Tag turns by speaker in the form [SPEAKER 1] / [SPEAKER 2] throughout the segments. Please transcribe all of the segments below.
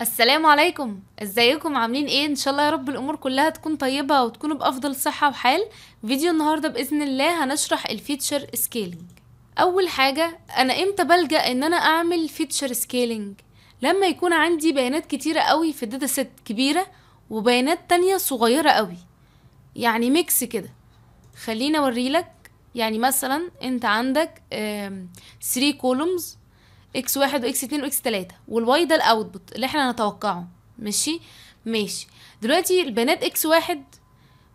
[SPEAKER 1] السلام عليكم ازيكم عاملين ايه ان شاء الله يا رب الامور كلها تكون طيبه وتكونوا بافضل صحه وحال فيديو النهارده باذن الله هنشرح الفيتشر سكيلينج اول حاجه انا امتى بلجا ان انا اعمل فيتشر سكيلينج لما يكون عندي بيانات كتيره قوي في داتا سيت كبيره وبيانات تانية صغيره قوي يعني ميكس كده خليني اوريلك يعني مثلا انت عندك 3 كولومز اكس واحد واكس اتنين واكس تلاتة والواي ده الاوتبوت اللي احنا هنتوقعه ماشي ماشي دلوقتي البنات اكس واحد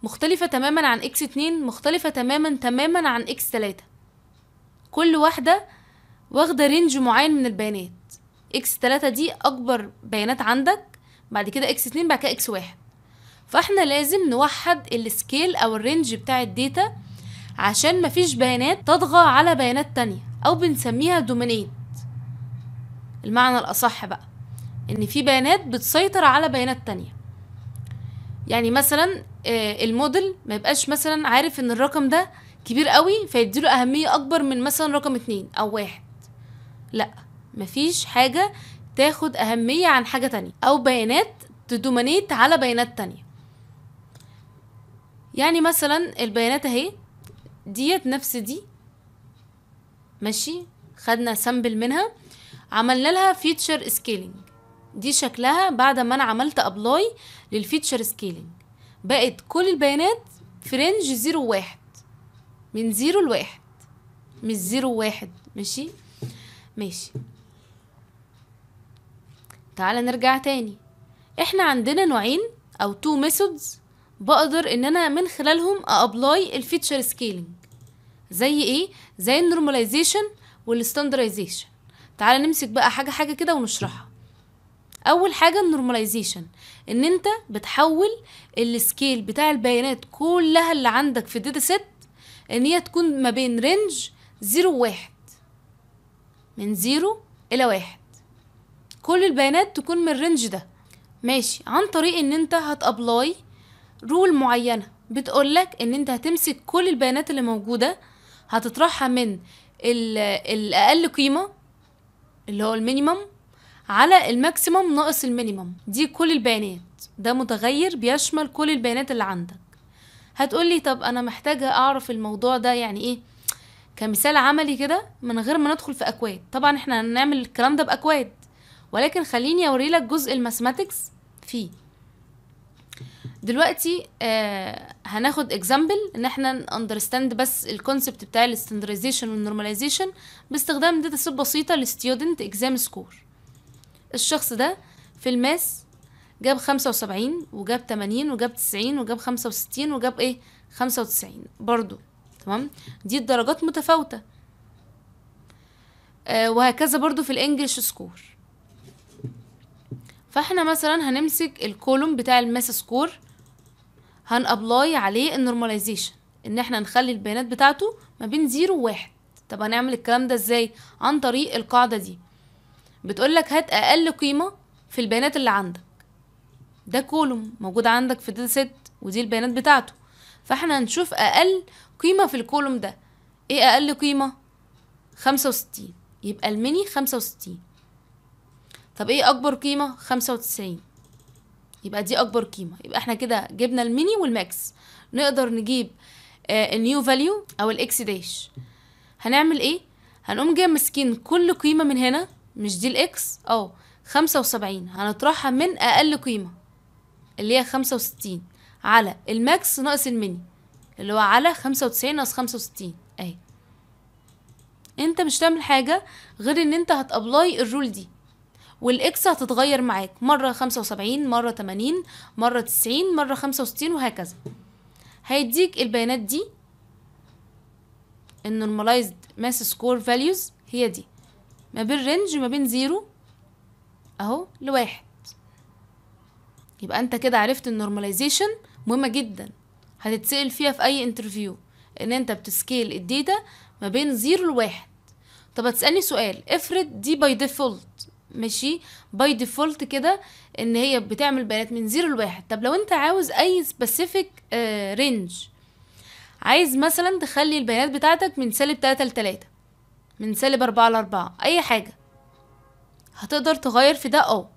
[SPEAKER 1] مختلفة تماما عن اكس اتنين مختلفة تماما تماما عن اكس تلاتة كل واحدة واخدة رينج معين من البيانات اكس تلاتة دي اكبر بيانات عندك بعد كده اكس اتنين بعد كده اكس واحد فاحنا لازم نوحد السكيل او الرينج بتاع الديتا عشان مفيش بيانات تطغى على بيانات تانية او بنسميها دومينيت المعنى الأصح بقى إن في بيانات بتسيطر على بيانات تانية يعني مثلا آه، الموديل ما يبقاش مثلا عارف إن الرقم ده كبير قوي فيديله أهمية أكبر من مثلا رقم اتنين أو واحد لأ مفيش حاجة تاخد أهمية عن حاجة تانية أو بيانات تدومينيت على بيانات تانية يعني مثلا البيانات اهي ديت نفس دي ماشي خدنا سامبل منها عملنا لها فيتشر سكيلينج دي شكلها بعد ما انا عملت ابلاي للفيتشر سكيلينج بقت كل البيانات في رينج 0 1 من 0 ل 1 مش 0 1 ماشي ماشي تعالى نرجع تاني احنا عندنا نوعين او تو ميثودز بقدر ان انا من خلالهم ابلاي الفيتشر سكيلينج زي ايه زي النورماليزيشن والستاندرايزيشن تعال نمسك بقى حاجه حاجه كده ونشرحها اول حاجه النورماليزيشن ان انت بتحول السكيل بتاع البيانات كلها اللي عندك في الداتا سيت ان هي تكون ما بين رينج زيرو وواحد من زيرو الى واحد كل البيانات تكون من الرينج ده ماشي عن طريق ان انت هتابلاي رول معينه بتقولك ان انت هتمسك كل البيانات اللي موجوده هتطرحها من الاقل قيمه اللي هو المينيمم على الماكسيمم ناقص المينيمم دي كل البيانات ده متغير بيشمل كل البيانات اللي عندك هتقولي طب انا محتاجه اعرف الموضوع ده يعني ايه كمثال عملي كده من غير ما ندخل في اكواد طبعا احنا هنعمل الكلام ده باكواد ولكن خليني اوريلك جزء الماثماتكس فيه دلوقتي آه هناخد اكزامبل ان احنا اندرستاند بس الكونسبت بتاع الستاندرزيشن والنورماليزيشن باستخدام داتا سيت بسيطه لستودنت اكزام سكور الشخص ده في الماس جاب خمسة وسبعين وجاب تمانين وجاب تسعين وجاب خمسة وستين وجاب ايه خمسة وتسعين برضو تمام دي الدرجات متفاوتة آه وهكذا برضو في الانجليش سكور فاحنا مثلا هنمسك الكولوم بتاع الماس سكور هنابلاي عليه النورماليزيشن ان احنا نخلي البيانات بتاعته ما بين زيرو وواحد طب هنعمل الكلام ده ازاي عن طريق القاعده دي بتقولك هات اقل قيمه في البيانات اللي عندك ده كولوم موجود عندك في داتا سيت ودي البيانات بتاعته فاحنا هنشوف اقل قيمه في الكولوم ده ايه اقل قيمه خمسة وستين يبقى الميني خمسة وستين طب ايه اكبر قيمه خمسة وتسعين يبقى دي اكبر قيمه يبقى احنا كده جبنا الميني والماكس نقدر نجيب النيو آه، فاليو او الاكس داش هنعمل ايه هنقوم جاي ماسكين كل قيمه من هنا مش دي الاكس اه خمسة وسبعين هنطرحها من اقل قيمه اللي هي خمسة وستين على الماكس ناقص الميني اللي هو على خمسة وتسعين ناقص خمسة وستين اهي انت مش تعمل حاجه غير ان انت هتابلاي الرول دي والاكس هتتغير معاك مرة خمسة وسبعين مرة تمانين مرة تسعين مرة خمسة وستين وهكذا هيديك البيانات دي النورماليزد ماس سكور فاليوز هي دي ما بين رينج ما بين زيرو اهو لواحد يبقى انت كده عرفت النورماليزيشن مهمة جدا هتتسأل فيها في اي انترفيو ان انت بتسكيل الداتا ما بين زيرو لواحد طب هتسألني سؤال افرض دي باي ديفولت ماشي باي ديفولت كده ان هي بتعمل بيانات من زيرو لواحد طب لو انت عاوز اي سبيسيفيك رينج آه، عايز مثلا تخلي البيانات بتاعتك من سالب تلاتة لتلاتة من سالب أربعة لأربعة أي حاجة هتقدر تغير في ده اه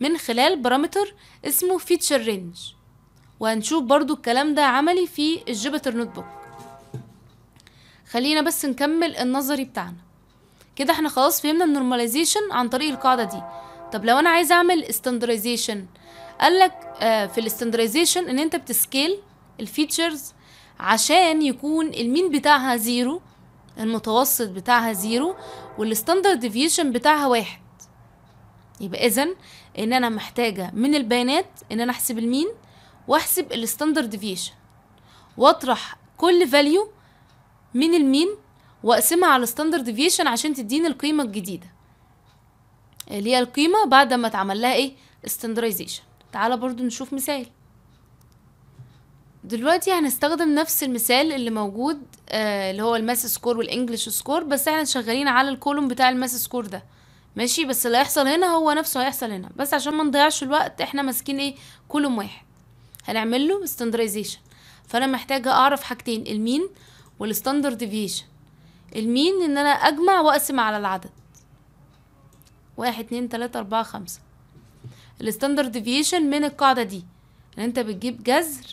[SPEAKER 1] من خلال بارامتر اسمه فيتشر رينج وهنشوف برضو الكلام ده عملي في الجوبيتر نوت بوك خلينا بس نكمل النظري بتاعنا كده احنا خلاص فهمنا النورماليزيشن عن طريق القاعدة دي طب لو انا عايز اعمل ستاندرايزيشن قالك آه في الاستاندرايزيشن ان انت بتسكيل الفيتشرز عشان يكون المين بتاعها زيرو المتوسط بتاعها زيرو والستاندرد ديفيشن بتاعها واحد يبقى اذا ان انا محتاجه من البيانات ان انا احسب المين واحسب الستاندرد ديفيشن واطرح كل فاليو من المين واقسمها على ستاندرد ديفيشن عشان تديني القيمه الجديده اللي آه، هي القيمه بعد ما اتعمل لها ايه ستاندرايزيشن تعالى برضو نشوف مثال دلوقتي هنستخدم نفس المثال اللي موجود آه اللي هو الماس سكور والانجلش سكور بس احنا شغالين على الكولوم بتاع الماس سكور ده ماشي بس اللي هيحصل هنا هو نفسه هيحصل هنا بس عشان ما نضيعش الوقت احنا ماسكين ايه كولوم واحد هنعمل له ستاندرايزيشن فانا محتاجه اعرف حاجتين المين والستاندرد ديفيشن المين ان انا اجمع واقسم على العدد واحد اتنين تلاتة اربعة خمسة الستاندرد ديفيشن من القاعدة دي ان انت بتجيب جذر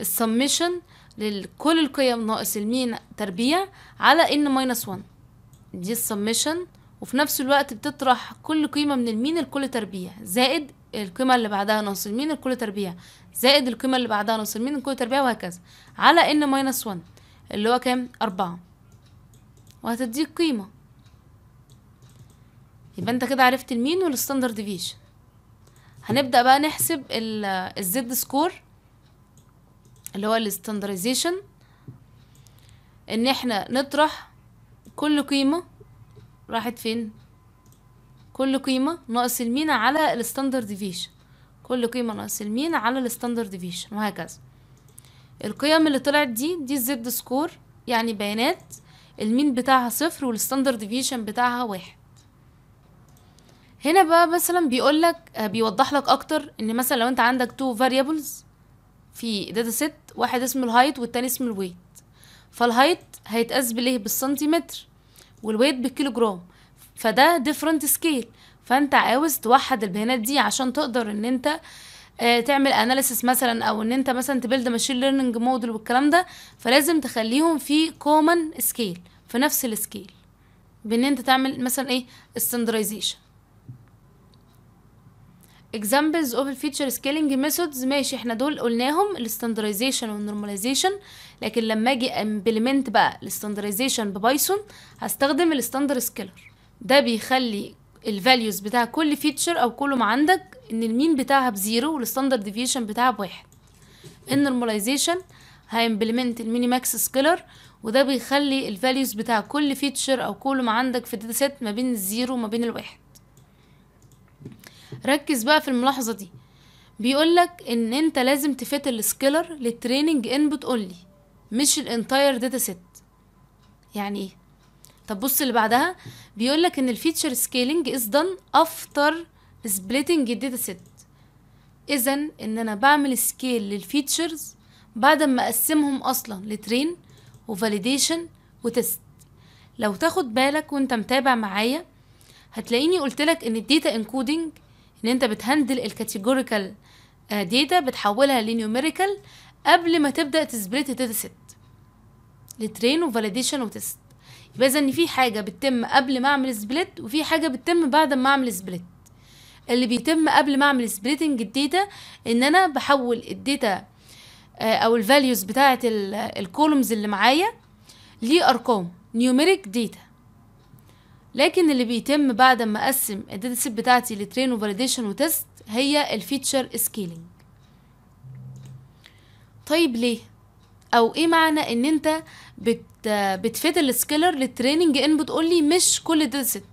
[SPEAKER 1] السميشن لكل القيم ناقص المين تربيع على ان ماينس ون دي السميشن وفي نفس الوقت بتطرح كل قيمة من المين لكل تربيع زائد القيمة اللي بعدها ناقص المين لكل تربيع زائد القيمة اللي بعدها ناقص المين لكل تربيع وهكذا على ان ماينس ون اللي هو كام؟ أربعة وهتديك قيمة يبقى انت كده عرفت المين والستاندرد ديفيشن هنبدأ بقى نحسب الزد سكور اللي هو الستاندرزيشن ان احنا نطرح كل قيمة راحت فين كل قيمة ناقص المين على الستاندرد ديفيشن كل قيمة ناقص المين على الستاندرد ديفيشن وهكذا القيم اللي طلعت دي دي الزد سكور يعني بيانات المين بتاعها صفر والستاندرد ديفيشن بتاعها واحد هنا بقى مثلا بيقول لك آه، بيوضح لك اكتر ان مثلا لو انت عندك تو فاريبلز في داتا سيت واحد اسمه الهايت والتاني اسمه الويت فالهايت هيتقاس بالايه بالسنتيمتر والويت بالكيلو جرام فده ديفرنت سكيل فانت عاوز توحد البيانات دي عشان تقدر ان انت آه، تعمل اناليسس مثلا او ان انت مثلا تبلد ماشين ليرنينج موديل والكلام ده فلازم تخليهم في كومن سكيل في نفس السكيل بان انت تعمل مثلا ايه standardization examples of feature scaling methods ماشي احنا دول قلناهم الستاندرزيشن والنورماليزيشن لكن لما اجي امبلمنت بقى الستاندرزيشن ببايثون هستخدم الستاندر سكيلر ده بيخلي الفاليوز بتاع كل فيتشر او كله ما عندك ان المين بتاعها بزيرو والستاندرد ديفيشن بتاعها بواحد النورماليزيشن هيمبلمنت الميني ماكس سكيلر وده بيخلي الفاليوز بتاع كل فيتشر او كل ما عندك في الداتا سيت ما بين الزيرو وما بين الواحد ركز بقى في الملاحظه دي بيقولك ان انت لازم تفت السكيلر للتريننج انبوت اونلي مش الانتاير داتا سيت يعني ايه طب بص اللي بعدها بيقولك ان الفيتشر سكيلينج از دان افتر سبليتنج الداتا سيت اذا ان انا بعمل سكيل للفيتشرز بعد ما اقسمهم اصلا لترين وفاليديشن وتست لو تاخد بالك وانت متابع معايا هتلاقيني قلتلك ان الداتا انكودنج ان انت بتهندل الكاتيجوريكال داتا بتحولها لنيوميريكال قبل ما تبدا تثبت الداتا سيت لترين وفاليديشن وتست يبقى اذا ان في حاجه بتتم قبل ما اعمل سبليت وفي حاجه بتتم بعد ما اعمل سبليت اللي بيتم قبل ما اعمل سبليتنج الداتا ان انا بحول الداتا آه، او الفاليوز بتاعه الكولومز اللي معايا لارقام نيوميريك داتا لكن اللي بيتم بعد ما اقسم الداتا سيت بتاعتي لترين وفاليديشن وتست هي الفيتشر سكيلينج طيب ليه او ايه معنى ان انت بت بتفيد السكيلر للتريننج ان اونلي مش كل الداتا سيت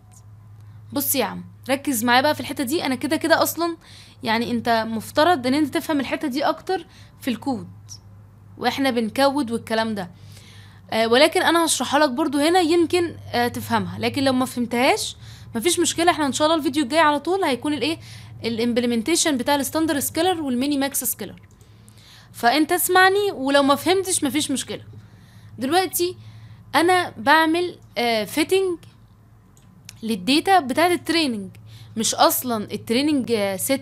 [SPEAKER 1] بص يا عم ركز معايا بقى في الحته دي انا كده كده اصلا يعني انت مفترض ان انت تفهم الحته دي اكتر في الكود واحنا بنكود والكلام ده آه ولكن انا هشرحها لك برضو هنا يمكن آه تفهمها لكن لو ما فهمتهاش مفيش مشكله احنا ان شاء الله الفيديو الجاي على طول هيكون الايه الامبلمنتيشن بتاع الستاندر سكيلر والميني ماكس سكيلر فانت اسمعني ولو ما فهمتش مفيش مشكله دلوقتي انا بعمل فيتنج آه، للديتا بتاعه التريننج مش اصلا التريننج ست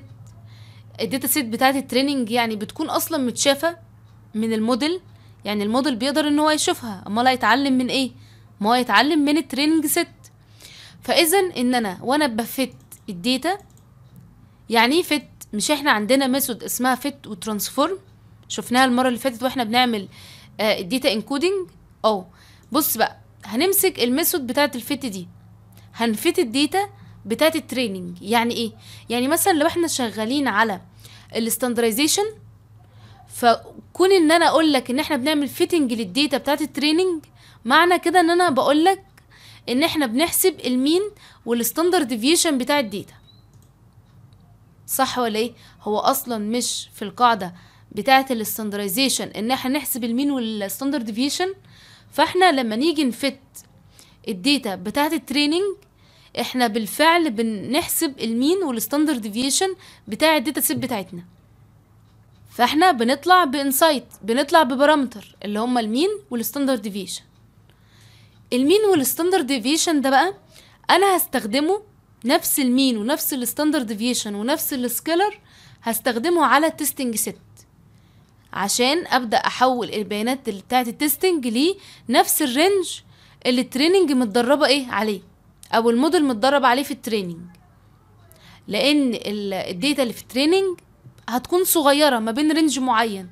[SPEAKER 1] الداتا سيت بتاعت التريننج يعني بتكون اصلا متشافه من الموديل يعني الموديل بيقدر ان هو يشوفها امال هيتعلم من ايه ما هو هيتعلم من التريننج ست فاذا ان انا وانا بفت الداتا يعني ايه فت مش احنا عندنا ميثود اسمها فت وترانسفورم شفناها المره اللي فاتت واحنا بنعمل آه، الداتا انكودنج او بص بقى هنمسك الميثود بتاعت الفت دي هنفت الداتا بتاعت التريننج يعني ايه يعني مثلا لو احنا شغالين على الاستاندرايزيشن فكون ان انا اقول لك ان احنا بنعمل فيتنج للديتا بتاعت التريننج معنى كده ان انا بقول لك ان احنا بنحسب المين والستاندرد ديفيشن بتاع الديتا صح ولا ايه هو اصلا مش في القاعده بتاعه الاستاندرايزيشن ان احنا نحسب المين والستاندرد ديفيشن فاحنا لما نيجي نفت الديتا بتاعه التريننج احنا بالفعل بنحسب المين والستاندرد ديفيشن بتاع الداتا سيت بتاعتنا فاحنا بنطلع بانسايت بنطلع ببارامتر اللي هما المين والستاندرد ديفيشن المين والستاندرد ديفيشن ده بقى انا هستخدمه نفس المين ونفس الستاندرد ديفيشن ونفس السكيلر هستخدمه على التستنج سيت عشان ابدا احول البيانات بتاعه التستنج لنفس الرينج اللي التريننج متدربه ايه عليه او الموديل متدرب عليه في التريننج لان الداتا اللي في التريننج هتكون صغيره ما بين رينج معين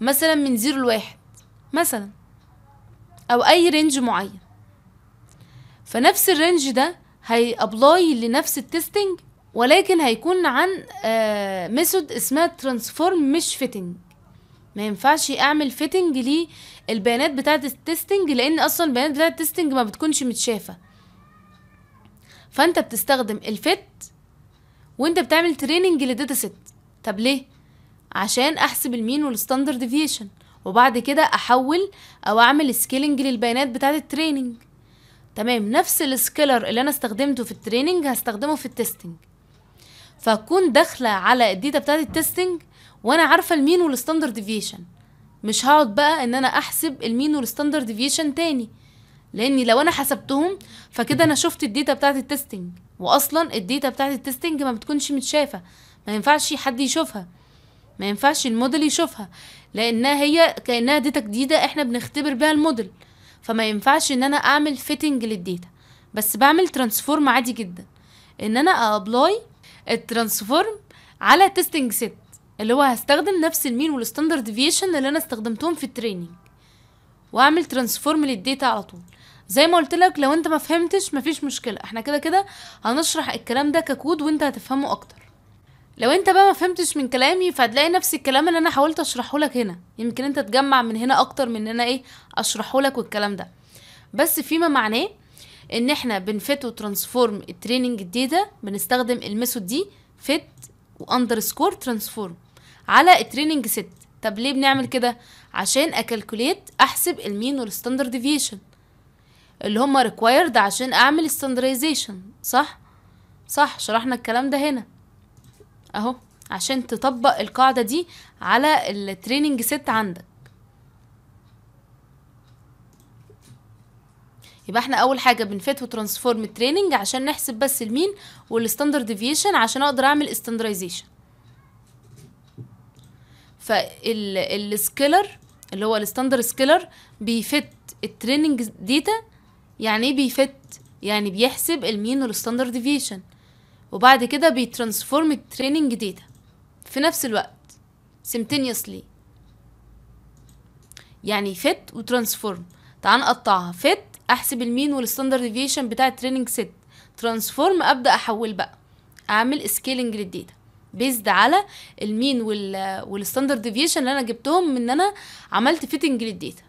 [SPEAKER 1] مثلا من زيرو لواحد مثلا او اي رينج معين فنفس الرينج ده هيابلاي لنفس التستنج ولكن هيكون عن ميثود آه، اسمها ترانسفورم مش فيتنج ما ينفعش اعمل فيتنج للبيانات بتاعه التستنج لان اصلا البيانات بتاعه التستنج ما بتكونش متشافه فانت بتستخدم الفت وانت بتعمل تريننج للداتا ست طب ليه عشان احسب المين والستاندرد ديفيشن وبعد كده احول او اعمل سكيلنج للبيانات بتاعه التريننج تمام نفس السكيلر اللي انا استخدمته في التريننج هستخدمه في التستنج فاكون داخله على الداتا بتاعه التستنج وانا عارفه المين والستاندرد ديفيشن مش هقعد بقى ان انا احسب المين والستاندرد ديفيشن تاني لاني لو انا حسبتهم فكده انا شفت الداتا بتاعه التستنج واصلا الداتا بتاعه التستنج ما بتكونش متشافه ما ينفعش حد يشوفها ما ينفعش الموديل يشوفها لانها هي كانها داتا جديده احنا بنختبر بيها الموديل فما ينفعش ان انا اعمل فيتنج للداتا بس بعمل ترانسفورم عادي جدا ان انا ابلاي الترانسفورم على تيستنج سيت اللي هو هستخدم نفس المين والستاندرد ديفيشن اللي انا استخدمتهم في التريننج واعمل ترانسفورم للداتا على طول زي ما قلت لك لو انت ما فهمتش مفيش مشكله احنا كده كده هنشرح الكلام ده ككود وانت هتفهمه اكتر لو انت بقى ما فهمتش من كلامي فهتلاقي نفس الكلام اللي انا حاولت اشرحه لك هنا يمكن انت تجمع من هنا اكتر من هنا انا ايه اشرحه لك والكلام ده بس فيما معناه ان احنا بنفت وترانسفورم التريننج الداتا بنستخدم الميثود دي فت واندرسكور ترانسفورم على التريننج ست طب ليه بنعمل كده عشان اكالكوليت احسب المين والستاندرد ديفيشن اللي هما ريكوايرد عشان اعمل ستاندرزيشن صح صح شرحنا الكلام ده هنا اهو عشان تطبق القاعده دي على التريننج سيت عندك يبقى احنا اول حاجه بنفت وترانسفورم التريننج عشان نحسب بس المين والستاندرد ديفيشن عشان اقدر اعمل استاندرايزيشن فالسكيلر اللي هو الستاندرد سكيلر بيفت التريننج ديتا يعني ايه بيفت يعني بيحسب المين والستاندرد ديفيشن وبعد كده بيترانسفورم التريننج داتا في نفس الوقت simultaneously يعني فت وترانسفورم تعال نقطعها فت احسب المين والستاندرد ديفيشن بتاع التريننج سيت ترانسفورم ابدا احول بقى اعمل سكيلنج للداتا بيزد على المين والستاندرد ديفيشن اللي انا جبتهم من ان انا عملت فيتنج للداتا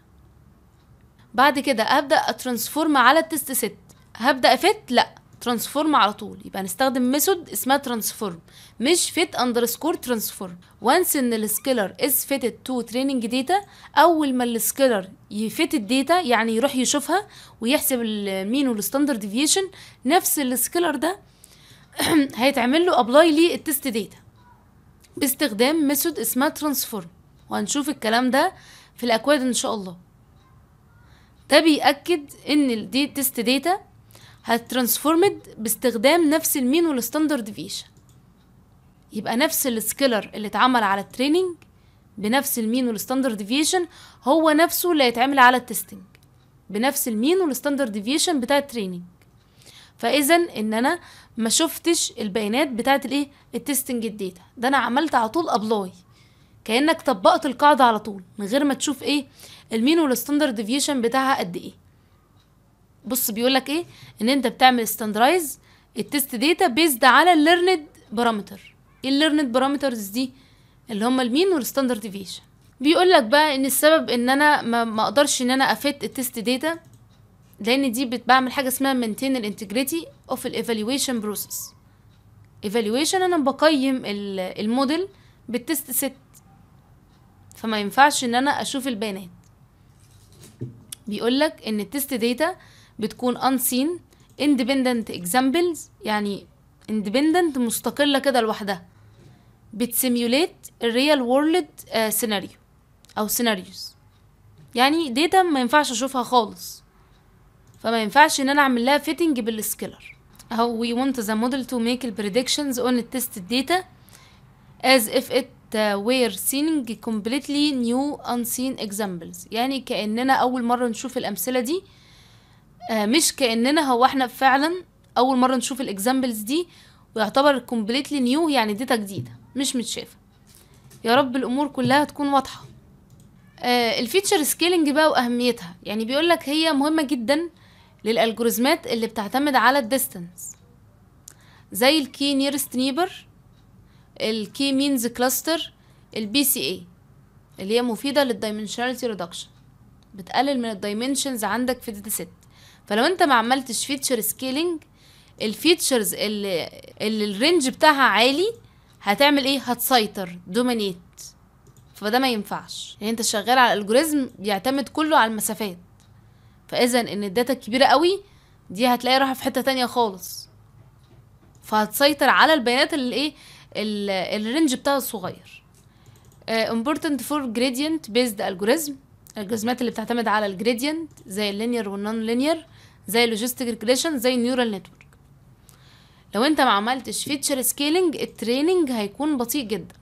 [SPEAKER 1] بعد كده ابدا اترانسفورم على التست ست هبدا افت لا ترانسفورم على طول يبقى هنستخدم ميثود اسمها ترانسفورم مش فيت اندرسكور ترانسفورم وانس ان السكيلر از فيتد تو تريننج داتا اول ما السكيلر يفيت الداتا يعني يروح يشوفها ويحسب المين والستاندرد ديفيشن نفس السكيلر ده هيتعمل له ابلاي للتست داتا باستخدام ميثود اسمها ترانسفورم وهنشوف الكلام ده في الاكواد ان شاء الله ده بيأكد ان دي تيست داتا هتترانسفورمد باستخدام نفس المين والستاندرد ديفيشن يبقى نفس السكيلر اللي اتعمل على التريننج بنفس المين والستاندرد ديفيشن هو نفسه اللي هيتعمل على التستنج بنفس المين والستاندرد ديفيشن بتاع التريننج فاذا ان انا ما شفتش البيانات بتاعه الايه التستنج الداتا ده انا عملت على طول ابلاي كانك طبقت القاعده على طول من غير ما تشوف ايه المين والستاندرد ديفيشن بتاعها قد ايه بص بيقول لك ايه ان انت بتعمل ستاندرايز التست داتا بيزد على الليرند بارامتر ايه الليرند بارامترز دي اللي هم المين والستاندرد ديفيشن بيقول لك بقى ان السبب ان انا ما اقدرش ان انا افيت التست داتا لان دي بعمل حاجه اسمها مينتين الانتجريتي اوف الايفالويشن بروسيس ايفالويشن انا بقيم الموديل بالتست ست فما ينفعش ان انا اشوف البيانات بيقول لك ان التست داتا بتكون unseen independent examples يعني independent مستقلة كده لوحدها بتسيميوليت الريال وورلد سيناريو او سيناريوز يعني داتا ما ينفعش اشوفها خالص فما ينفعش ان انا اعمل لها فيتنج بالسكيلر او we want the model to make predictions on the tested data as if it were seeing completely new unseen اكزامبلز يعني كأننا أول مرة نشوف الأمثلة دي آه، مش كأننا هو احنا فعلا أول مرة نشوف الإكزامبلز دي ويعتبر كومبليتلي نيو يعني داتا جديدة مش متشافة يا رب الأمور كلها تكون واضحة آه، الفيتشر سكيلينج بقى وأهميتها يعني بيقولك هي مهمة جدا للألجوريزمات اللي بتعتمد على الديستنس زي الكي نيرست نيبر الكي مينز كلاستر البي سي اي اللي هي مفيده للدايمنشناليتي ريدكشن بتقلل من الدايمنشنز عندك في داتا سيت فلو انت ما عملتش فيتشر سكيلينج الفيتشرز اللي, اللي الرينج بتاعها عالي هتعمل ايه هتسيطر دومينيت فده ما ينفعش يعني انت شغال على الالجوريزم بيعتمد كله على المسافات فاذا ان الداتا الكبيره قوي دي هتلاقي رايحه في حته تانية خالص فهتسيطر على البيانات اللي ايه الرينج بتاعه صغير امبورتنت فور جريدينت بيزد الجوريزم الجوريزمات اللي بتعتمد على الجريدينت زي اللينير والنون لينير زي اللوجيستيك ريجريشن زي النيورال نتورك لو انت ما عملتش فيتشر سكيلينج التريننج هيكون بطيء جدا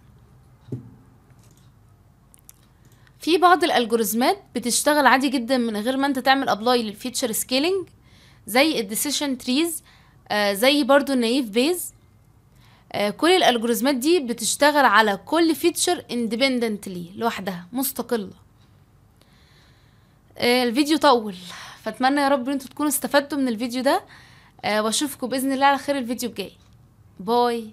[SPEAKER 1] في بعض الالجوريزمات بتشتغل عادي جدا من غير ما انت تعمل ابلاي للفيتشر سكيلينج زي الديسيشن تريز آه زي برضو النايف بيز آه، كل الالجوريزمات دي بتشتغل على كل فيتشر اندبندنتلي لوحدها مستقله آه، الفيديو طول فاتمنى يا رب ان انتوا تكونوا استفدتوا من الفيديو ده آه، واشوفكم باذن الله على خير الفيديو الجاي باي